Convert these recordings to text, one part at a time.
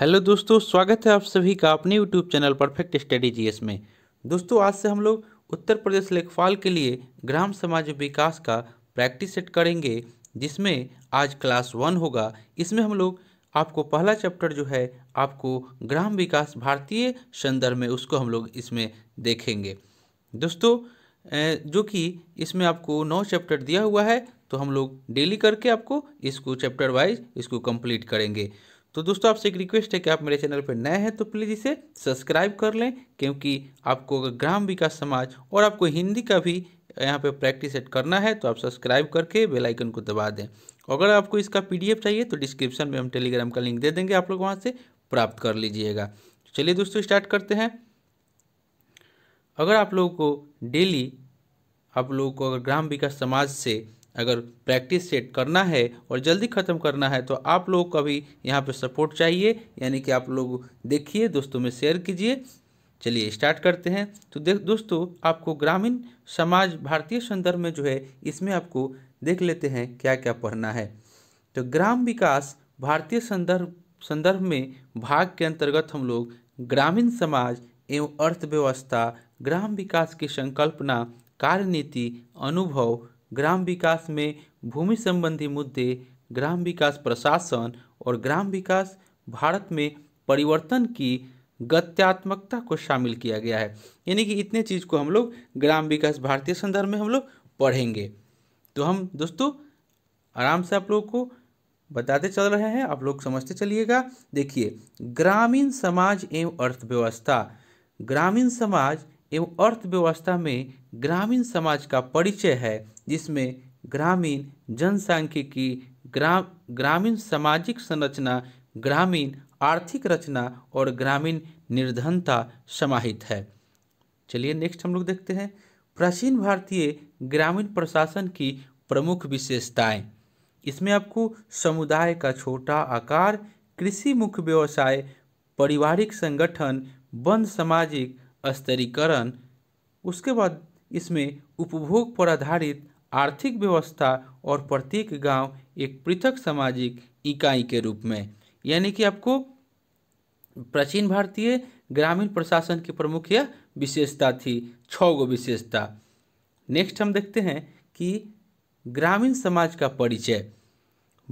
hello दोस्तों स्वागत है आप सभी का अपने YouTube channel perfect study GS में दोस्तों आज से हम लोग उत्तर प्रदेश लेखपाल के लिए ग्राम समाज विकास का प्रैक्टिस सेट करेंगे जिसमें आज क्लास वन होगा इसमें हम लोग आपको पहला चैप्टर जो है आपको ग्राम विकास भारतीय संदर्भ में उसको हम लोग इसमें देखेंगे दोस्तों जो कि इसमें आपको नौ चैप्टर दिया हुआ है तो हम लोग डेली करके आपको इसको चैप्टर वाइज इसको कंप्लीट करेंगे तो दोस्तों आपसे एक रिक्वेस्ट है कि आप मेरे चैनल पर नए हैं तो प्लीज़ इसे सब्सक्राइब कर लें क्योंकि आपको ग्राम विकास समाज और आपको हिंदी का भी यहाँ पे प्रैक्टिस सेट करना है तो आप सब्सक्राइब करके बेल आइकन को दबा दें अगर आपको इसका पीडीएफ चाहिए तो डिस्क्रिप्शन में हम टेलीग्राम का लिंक दे देंगे आप लोग वहाँ से प्राप्त कर लीजिएगा तो चलिए दोस्तों स्टार्ट करते हैं अगर आप लोगों को डेली आप लोगों को अगर ग्राम विकास समाज से अगर प्रैक्टिस सेट करना है और जल्दी ख़त्म करना है तो आप लोग का भी यहाँ पर सपोर्ट चाहिए यानी कि आप लोग देखिए दोस्तों में शेयर कीजिए चलिए स्टार्ट करते हैं तो देख दोस्तों आपको ग्रामीण समाज भारतीय संदर्भ में जो है इसमें आपको देख लेते हैं क्या क्या पढ़ना है तो ग्राम विकास भारतीय संदर्भ संदर्भ में भाग के अंतर्गत हम लोग ग्रामीण समाज एवं अर्थव्यवस्था ग्राम विकास की संकल्पना कार्यनीति अनुभव ग्राम विकास में भूमि संबंधी मुद्दे ग्राम विकास प्रशासन और ग्राम विकास भारत में परिवर्तन की गत्यात्मकता को शामिल किया गया है यानी कि इतने चीज़ को हम लोग ग्राम विकास भारतीय संदर्भ में हम लोग पढ़ेंगे तो हम दोस्तों आराम से आप लोग को बताते चल रहे हैं आप लोग समझते चलिएगा देखिए ग्रामीण समाज एवं अर्थव्यवस्था ग्रामीण समाज एवं अर्थव्यवस्था में ग्रामीण समाज का परिचय है जिसमें ग्रामीण जनसांख्यिकी ग्राम ग्रामीण सामाजिक संरचना ग्रामीण आर्थिक रचना और ग्रामीण निर्धनता समाहित है चलिए नेक्स्ट हम लोग देखते हैं प्राचीन भारतीय ग्रामीण प्रशासन की प्रमुख विशेषताएं इसमें आपको समुदाय का छोटा आकार कृषि मुख्य व्यवसाय पारिवारिक संगठन वन सामाजिक स्तरीकरण उसके बाद इसमें उपभोग पर आधारित आर्थिक व्यवस्था और प्रत्येक गांव एक पृथक सामाजिक इकाई के रूप में यानी कि आपको प्राचीन भारतीय ग्रामीण प्रशासन की प्रमुख यह विशेषता थी छः गो विशेषता नेक्स्ट हम देखते हैं कि ग्रामीण समाज का परिचय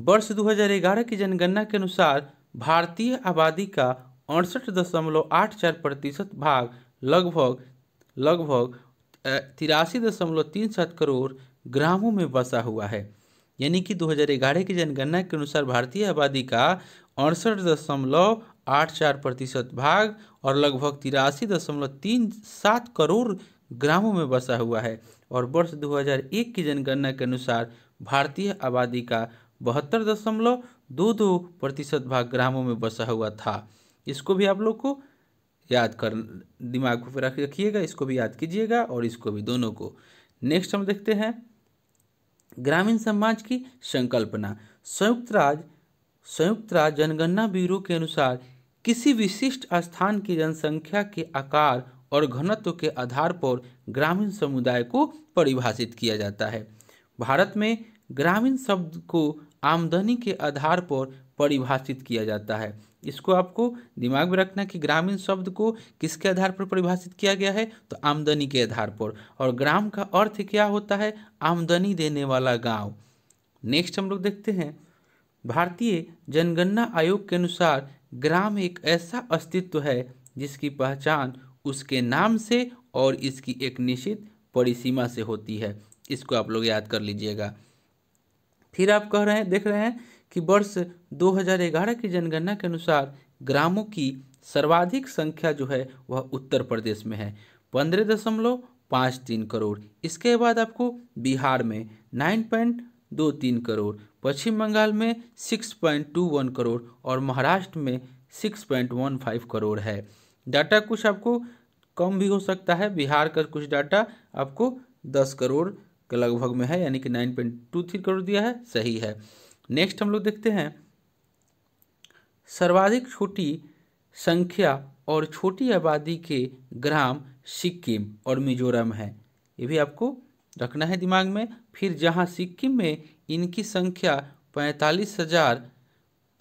वर्ष 2011 की जनगणना के अनुसार भारतीय आबादी का अड़सठ दशमलव आठ चार प्रतिशत भाग लगभग लगभग तिरासी दशमलव तीन सात करोड़ ग्रामों में बसा हुआ है यानी कि 2011 की जनगणना के अनुसार भारतीय आबादी का अड़सठ दशमलव आठ चार प्रतिशत भाग और लगभग तिरासी दशमलव तीन सात करोड़ ग्रामों में बसा हुआ है और वर्ष 2001 की जनगणना के अनुसार भारतीय आबादी का बहत्तर दशमलव दो दो प्रतिशत भाग ग्रामों में बसा हुआ था इसको भी आप लोग को याद कर दिमाग पर रख रखिएगा इसको भी याद कीजिएगा और इसको भी दोनों को नेक्स्ट हम देखते हैं ग्रामीण समाज की संकल्पना संयुक्त राज्य संयुक्त राज्य जनगणना ब्यूरो के अनुसार किसी विशिष्ट स्थान की जनसंख्या के आकार और घनत्व के आधार पर ग्रामीण समुदाय को परिभाषित किया जाता है भारत में ग्रामीण शब्द को आमदनी के आधार पर परिभाषित किया जाता है इसको आपको दिमाग में रखना कि ग्रामीण शब्द को किसके आधार पर परिभाषित किया गया है तो आमदनी के आधार पर और ग्राम का अर्थ क्या होता है आमदनी देने वाला गांव नेक्स्ट हम लोग देखते हैं भारतीय जनगणना आयोग के अनुसार ग्राम एक ऐसा अस्तित्व है जिसकी पहचान उसके नाम से और इसकी एक निश्चित परिसीमा से होती है इसको आप लोग याद कर लीजिएगा फिर आप कह रहे हैं देख रहे हैं कि वर्ष 2011 की जनगणना के अनुसार ग्रामों की सर्वाधिक संख्या जो है वह उत्तर प्रदेश में है पंद्रह दशमलव पाँच तीन करोड़ इसके बाद आपको बिहार में नाइन पॉइंट दो तीन करोड़ पश्चिम बंगाल में six point two one crore और महाराष्ट्र में six point one five crore है डाटा कुछ आपको कम भी हो सकता है बिहार का कुछ डाटा आपको दस करोड़ के लगभग में है यानी कि nine point two three crore दिया है सही है नेक्स्ट हम लोग देखते हैं सर्वाधिक छोटी संख्या और छोटी आबादी के ग्राम सिक्किम और मिजोरम है ये भी आपको रखना है दिमाग में फिर जहाँ सिक्किम में इनकी संख्या पैंतालीस हजार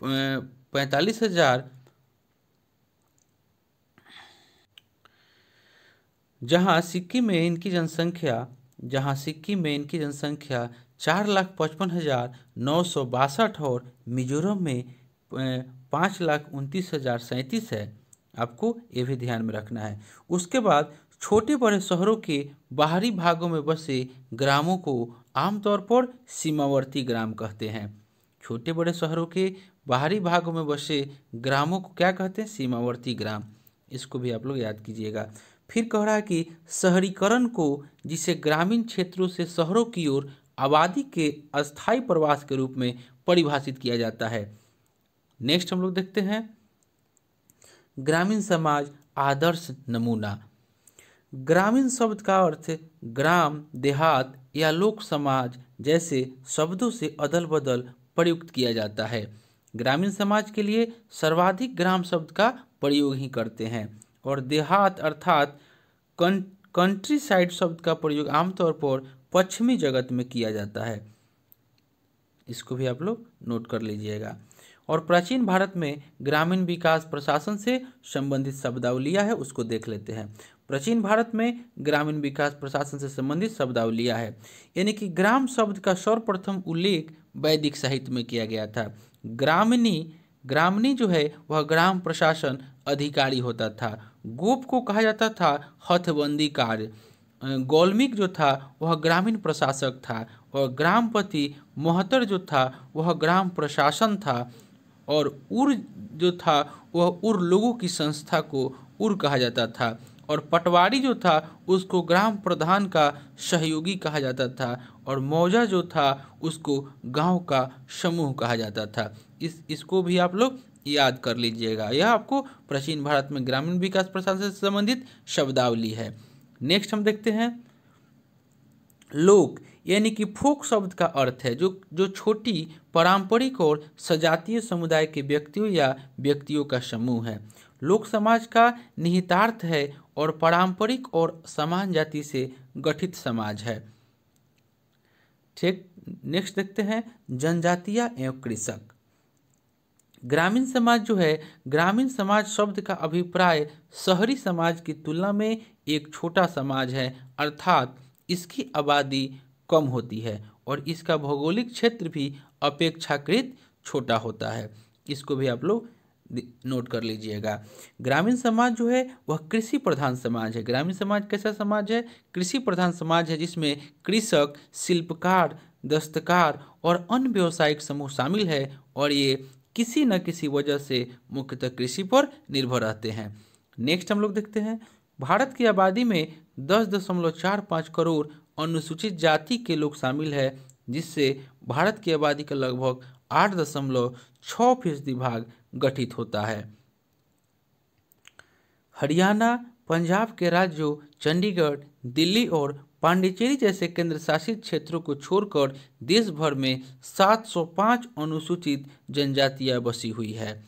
पैंतालीस हजार जहाँ सिक्किम में इनकी जनसंख्या जहाँ सिक्किम में इनकी जनसंख्या चार लाख पचपन हज़ार नौ सौ बासठ और मिजोरम में पाँच लाख उनतीस हज़ार सैंतीस है आपको ये भी ध्यान में रखना है उसके बाद छोटे बड़े शहरों के बाहरी भागों में बसे ग्रामों को आमतौर पर सीमावर्ती ग्राम कहते हैं छोटे बड़े शहरों के बाहरी भागों में बसे ग्रामों को क्या कहते हैं सीमावर्ती ग्राम इसको भी आप लोग याद कीजिएगा फिर कह रहा है कि शहरीकरण को जिसे ग्रामीण क्षेत्रों से शहरों की ओर आबादी के अस्थाई प्रवास के रूप में परिभाषित किया जाता है नेक्स्ट हम लोग देखते हैं ग्रामीण समाज आदर्श नमूना ग्रामीण शब्द का अर्थ ग्राम देहात या लोक समाज जैसे शब्दों से अदल बदल प्रयुक्त किया जाता है ग्रामीण समाज के लिए सर्वाधिक ग्राम शब्द का प्रयोग ही करते हैं और देहात अर्थात कंट्री साइड शब्द का प्रयोग आमतौर पर पश्चिमी जगत में किया जाता है इसको भी आप लोग नोट कर लीजिएगा और प्राचीन भारत में ग्रामीण विकास प्रशासन से संबंधित शब्दावलिया है उसको देख लेते हैं प्राचीन भारत में ग्रामीण विकास प्रशासन से संबंधित शब्दावलिया है यानी कि ग्राम शब्द का सर्वप्रथम उल्लेख वैदिक साहित्य में किया गया था ग्रामीणी ग्रामीणी जो है वह ग्राम प्रशासन अधिकारी होता था गोप को कहा जाता था हथबंदी कार्य गोलमिक जो था वह ग्रामीण प्रशासक था और ग्रामपति मोहतर जो था वह ग्राम प्रशासन था और उर जो था वह उर लोगों की संस्था को उर कहा जाता था और पटवारी जो था उसको ग्राम प्रधान का सहयोगी कहा जाता था और मौजा जो था उसको गांव का समूह कहा जाता था इस इसको भी आप लोग याद कर लीजिएगा यह आपको प्राचीन भारत में ग्रामीण विकास प्रशासन से संबंधित शब्दावली है नेक्स्ट हम देखते हैं लोक यानी कि फोक शब्द का अर्थ है जो जो छोटी पारंपरिक और सजातीय समुदाय के व्यक्तियों या व्यक्तियों का समूह है लोक समाज का निहितार्थ है और पारंपरिक और समान जाति से गठित समाज है ठीक नेक्स्ट देखते हैं जनजातीय एवं कृषक ग्रामीण समाज जो है ग्रामीण समाज शब्द का अभिप्राय शहरी समाज की तुलना में एक छोटा समाज है अर्थात इसकी आबादी कम होती है और इसका भौगोलिक क्षेत्र भी अपेक्षाकृत छोटा होता है इसको भी आप लोग नोट कर लीजिएगा ग्रामीण समाज जो है वह कृषि प्रधान समाज है ग्रामीण समाज कैसा समाज है कृषि प्रधान समाज है जिसमें कृषक शिल्पकार दस्तकार और अन्य व्यावसायिक समूह शामिल है और ये किसी न किसी वजह से मुख्यतः कृषि पर निर्भर रहते हैं नेक्स्ट हम लोग देखते हैं भारत की आबादी में दस दशमलव चार पाँच करोड़ अनुसूचित जाति के लोग शामिल है जिससे भारत की आबादी का लगभग आठ दशमलव छः फीसदी भाग गठित होता है हरियाणा पंजाब के राज्यों चंडीगढ़ दिल्ली और पांडिचेरी जैसे केंद्र शासित क्षेत्रों को छोड़कर देश भर में 705 अनुसूचित जनजातियां बसी हुई है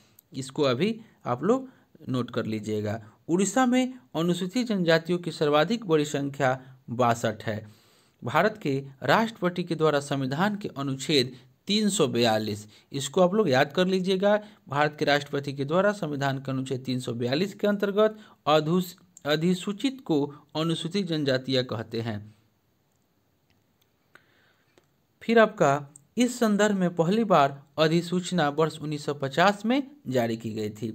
इसको अभी आप लोग नोट कर लीजिएगा उड़ीसा में अनुसूचित जनजातियों की सर्वाधिक बड़ी संख्या बासठ है भारत के राष्ट्रपति के द्वारा संविधान के अनुच्छेद 342 इसको आप लोग याद कर लीजिएगा भारत के राष्ट्रपति के द्वारा संविधान के अनुच्छेद 342 के अंतर्गत अधिसूचित को अनुसूचित जनजातियां कहते हैं फिर आपका इस संदर्भ में पहली बार अधिसूचना वर्ष 1950 में जारी की गई थी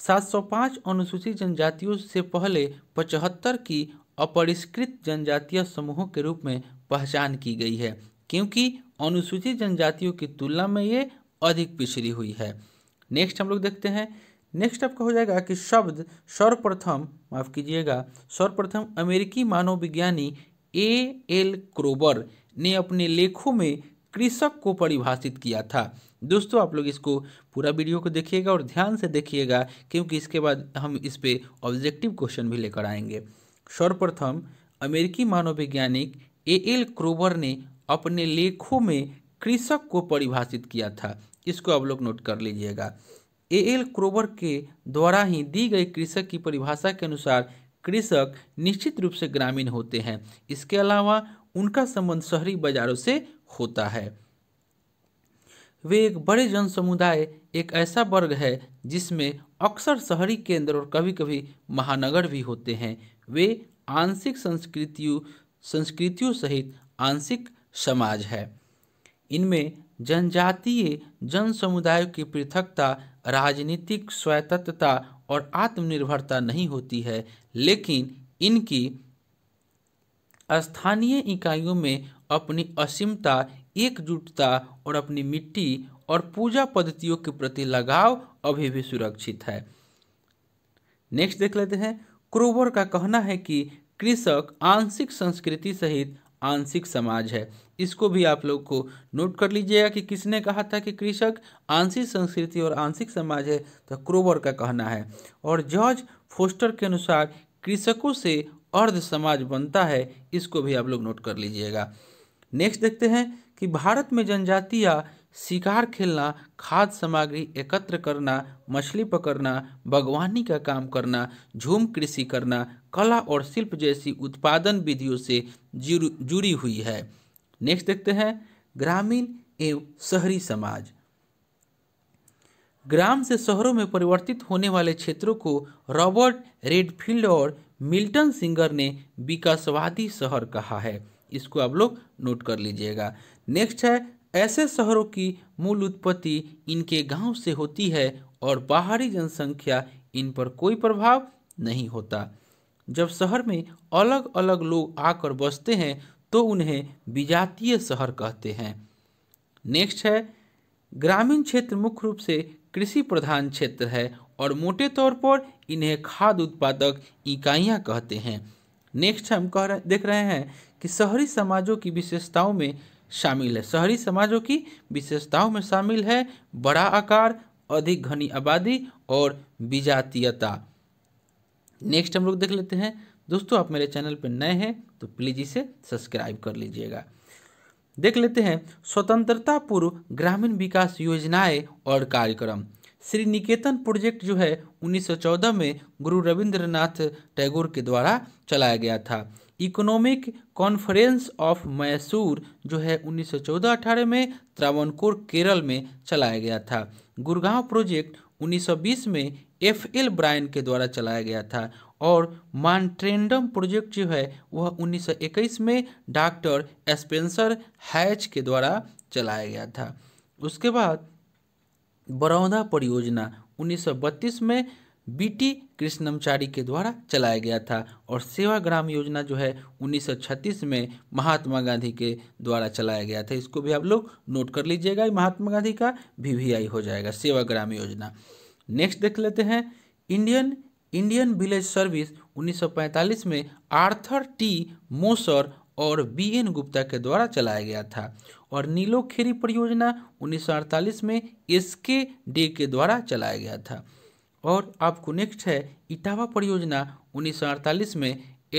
705 अनुसूचित जनजातियों से पहले 75 की अपरिष्कृत जनजातीय समूहों के रूप में पहचान की गई है क्योंकि अनुसूचित जनजातियों की तुलना में ये अधिक पिछड़ी हुई है नेक्स्ट हम लोग देखते हैं नेक्स्ट आपका हो जाएगा कि शब्द सर्वप्रथम माफ कीजिएगा सर्वप्रथम अमेरिकी मानव विज्ञानी ए एल क्रोबर ने अपने लेखों में कृषक को परिभाषित किया था दोस्तों आप लोग इसको पूरा वीडियो को देखिएगा और ध्यान से देखिएगा क्योंकि इसके बाद हम इस पर ऑब्जेक्टिव क्वेश्चन भी लेकर आएंगे सर्वप्रथम अमेरिकी मानवविज्ञानिक ए एल क्रोवर ने अपने लेखों में कृषक को परिभाषित किया था इसको आप लोग नोट कर लीजिएगा ए एल क्रोवर के द्वारा ही दी गई कृषक की परिभाषा के अनुसार कृषक निश्चित रूप से ग्रामीण होते हैं इसके अलावा उनका संबंध शहरी बाजारों से होता है वे एक बड़े जन समुदाय एक ऐसा वर्ग है जिसमें अक्सर शहरी केंद्र और कभी कभी महानगर भी होते हैं वे आंशिक संस्कृतियों संस्कृतियों सहित आंशिक समाज है इनमें जनजातीय जन समुदाय की पृथकता राजनीतिक स्वतंत्रता और आत्मनिर्भरता नहीं होती है लेकिन इनकी स्थानीय इकाइयों में अपनी असीमता एकजुटता और अपनी मिट्टी और पूजा पद्धतियों के प्रति लगाव अभी भी सुरक्षित है नेक्स्ट देख लेते हैं क्रोवर का कहना है कि कृषक आंशिक संस्कृति सहित आंशिक समाज है इसको भी आप लोग को नोट कर लीजिएगा कि किसने कहा था कि कृषक आंशिक संस्कृति और आंशिक समाज है तो क्रोवर का कहना है और जॉर्ज फोस्टर के अनुसार कृषकों से अर्ध समाज बनता है इसको भी आप लोग नोट कर लीजिएगा नेक्स्ट देखते हैं कि भारत में जनजातीय शिकार खेलना खाद्य सामग्री एकत्र करना मछली पकड़ना बागवानी का काम करना झूम कृषि करना कला और शिल्प जैसी उत्पादन विधियों से जुड़ी हुई है नेक्स्ट देखते हैं ग्रामीण एवं शहरी समाज ग्राम से शहरों में परिवर्तित होने वाले क्षेत्रों को रॉबर्ट रेडफील्ड और मिल्टन सिंगर ने विकासवादी शहर कहा है इसको आप लोग नोट कर लीजिएगा नेक्स्ट है ऐसे शहरों की मूल उत्पत्ति इनके गांव से होती है और बाहरी जनसंख्या इन पर कोई प्रभाव नहीं होता जब शहर में अलग अलग लोग आकर बसते हैं तो उन्हें विजातीय शहर कहते हैं नेक्स्ट है ग्रामीण क्षेत्र मुख्य रूप से कृषि प्रधान क्षेत्र है और मोटे तौर पर इन्हें खाद उत्पादक इकाइयाँ कहते हैं नेक्स्ट हम कह रहे देख रहे हैं कि शहरी समाजों की विशेषताओं में शामिल है शहरी समाजों की विशेषताओं में शामिल है बड़ा आकार अधिक घनी आबादी और विजातीयता नेक्स्ट हम लोग देख लेते हैं दोस्तों आप मेरे चैनल पर नए हैं तो प्लीज़ इसे सब्सक्राइब कर लीजिएगा देख लेते हैं स्वतंत्रता पूर्व ग्रामीण विकास योजनाएं और कार्यक्रम श्री निकेतन प्रोजेक्ट जो है 1914 में गुरु रविंद्रनाथ टैगोर के द्वारा चलाया गया था इकोनॉमिक कॉन्फ्रेंस ऑफ मैसूर जो है 1914-18 में त्रावणकोर केरल में चलाया गया था गुरगांव प्रोजेक्ट 1920 में एफ एल ब्रायन के द्वारा चलाया गया था और मानट्रेंडम प्रोजेक्ट जो है वह 1921 में डॉक्टर स्पेंसर हैच के द्वारा चलाया गया था उसके बाद बरौदा परियोजना 1932 में बीटी कृष्णमचारी के द्वारा चलाया गया था और सेवाग्राम योजना जो है 1936 में महात्मा गांधी के द्वारा चलाया गया था इसको भी आप लोग नोट कर लीजिएगा महात्मा गांधी का वीवीआई हो जाएगा सेवाग्राम योजना नेक्स्ट देख लेते हैं इंडियन इंडियन विलेज सर्विस 1945 में आर्थर टी मोसर और बी एन गुप्ता के द्वारा चलाया गया था और नीलो खेरी परियोजना उन्नीस में एस के डे के द्वारा चलाया गया था और आपको नेक्स्ट है इटावा परियोजना उन्नीस में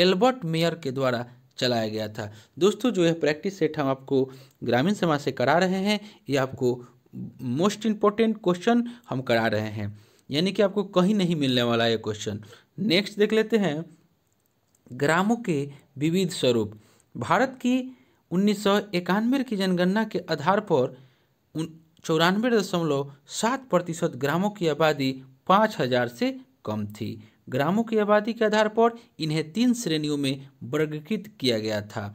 एल्बर्ट मेयर के द्वारा चलाया गया था दोस्तों जो यह प्रैक्टिस सेट हम आपको ग्रामीण समाज से करा रहे हैं ये आपको मोस्ट इम्पोर्टेंट क्वेश्चन हम करा रहे हैं यानी कि आपको कहीं नहीं मिलने वाला ये क्वेश्चन नेक्स्ट देख लेते हैं ग्रामों के विविध स्वरूप भारत की उन्नीस की जनगणना के आधार पर चौरानवे दशमलव सात प्रतिशत ग्रामों की आबादी पाँच हजार से कम थी ग्रामों की आबादी के आधार पर इन्हें तीन श्रेणियों में वर्गीकृत किया गया था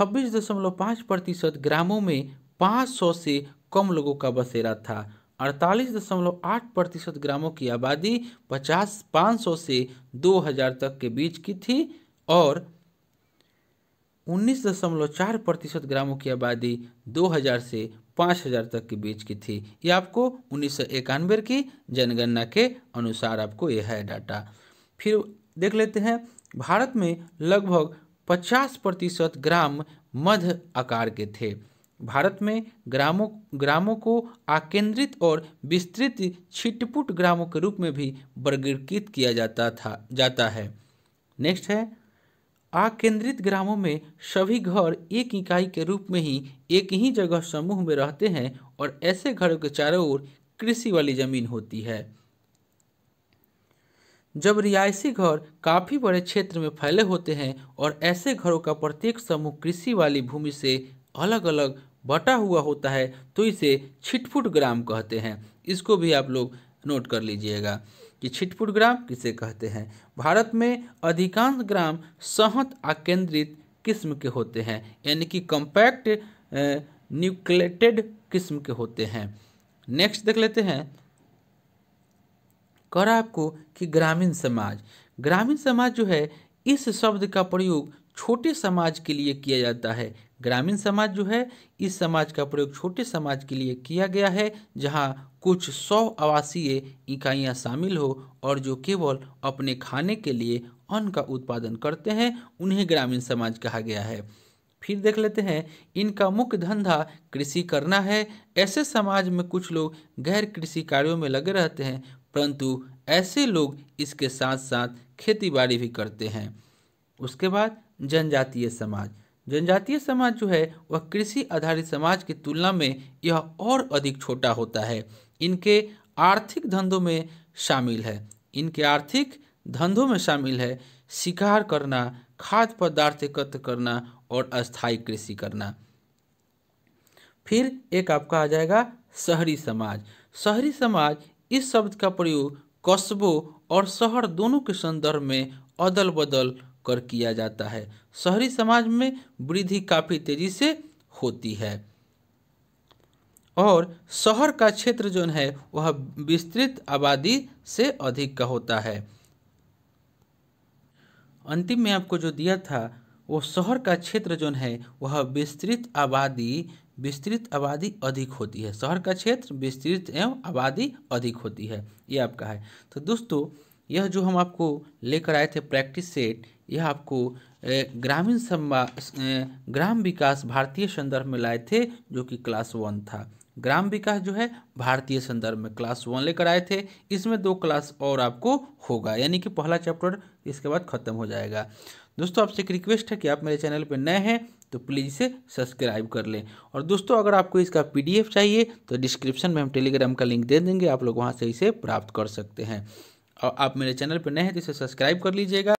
26.5 प्रतिशत ग्रामों में 500 से कम लोगों का बसेरा था 48.8 प्रतिशत ग्रामों की आबादी 50 500 से 2000 तक के बीच की थी और 19.4 प्रतिशत ग्रामों की आबादी 2000 से 5000 तक के बीच की थी ये आपको उन्नीस की जनगणना के अनुसार आपको यह है डाटा फिर देख लेते हैं भारत में लगभग 50 प्रतिशत ग्राम मध्य आकार के थे भारत में ग्रामों ग्रामों को आकेंद्रित और विस्तृत छिटपुट ग्रामों के रूप में भी वर्गीकृत किया जाता था जाता है नेक्स्ट है आकेंद्रित ग्रामों में सभी घर एक इकाई के रूप में ही एक ही जगह समूह में रहते हैं और ऐसे घरों के चारों ओर कृषि वाली जमीन होती है जब रिहायशी घर काफ़ी बड़े क्षेत्र में फैले होते हैं और ऐसे घरों का प्रत्येक समूह कृषि वाली भूमि से अलग अलग बटा हुआ होता है तो इसे छिटफुट ग्राम कहते हैं इसको भी आप लोग नोट कर लीजिएगा कि छिटपुट ग्राम किसे कहते हैं भारत में अधिकांश ग्राम सहत आकेंद्रित किस्म के होते हैं यानी कि कॉम्पैक्ट न्यूक्लेटेड किस्म के होते हैं नेक्स्ट देख लेते हैं कर आपको कि ग्रामीण समाज ग्रामीण समाज जो है इस शब्द का प्रयोग छोटे समाज के लिए किया जाता है ग्रामीण समाज जो है इस समाज का प्रयोग छोटे समाज के लिए किया गया है जहाँ कुछ सौ आवासीय इकाइयाँ शामिल हो और जो केवल अपने खाने के लिए अन्न का उत्पादन करते हैं उन्हें ग्रामीण समाज कहा गया है फिर देख लेते हैं इनका मुख्य धंधा कृषि करना है ऐसे समाज में कुछ लोग गैर कृषि कार्यों में लगे रहते हैं परंतु ऐसे लोग इसके साथ साथ खेती बाड़ी भी करते हैं उसके बाद जनजातीय समाज जनजातीय समाज जो है वह कृषि आधारित समाज की तुलना में यह और अधिक छोटा होता है इनके आर्थिक धंधों में शामिल है इनके आर्थिक धंधों में शामिल है शिकार करना खाद्य पदार्थ एकत्र करना और अस्थायी कृषि करना फिर एक आपका आ जाएगा शहरी समाज शहरी समाज इस शब्द का प्रयोग कस्बों और शहर दोनों के संदर्भ में अदल बदल कर किया जाता है शहरी समाज में वृद्धि काफ़ी तेज़ी से होती है और शहर का क्षेत्र जो है वह विस्तृत आबादी से अधिक का होता है अंतिम में आपको जो दिया था वो शहर का क्षेत्र जो है वह विस्तृत आबादी विस्तृत आबादी अधिक होती है शहर का क्षेत्र विस्तृत एवं आबादी अधिक होती है ये आपका है तो दोस्तों यह जो हम आपको लेकर आए थे प्रैक्टिस सेट यह आपको ग्रामीण ग्राम विकास भारतीय संदर्भ में लाए थे जो कि क्लास वन था ग्राम विकास जो है भारतीय संदर्भ में क्लास वन लेकर आए थे इसमें दो क्लास और आपको होगा यानी कि पहला चैप्टर इसके बाद खत्म हो जाएगा दोस्तों आपसे एक रिक्वेस्ट है कि आप मेरे चैनल पर नए हैं तो प्लीज़ इसे सब्सक्राइब कर लें और दोस्तों अगर आपको इसका पीडीएफ चाहिए तो डिस्क्रिप्शन में हम टेलीग्राम का लिंक दे देंगे आप लोग वहाँ से इसे प्राप्त कर सकते हैं और आप मेरे चैनल पर नए हैं तो इसे सब्सक्राइब कर लीजिएगा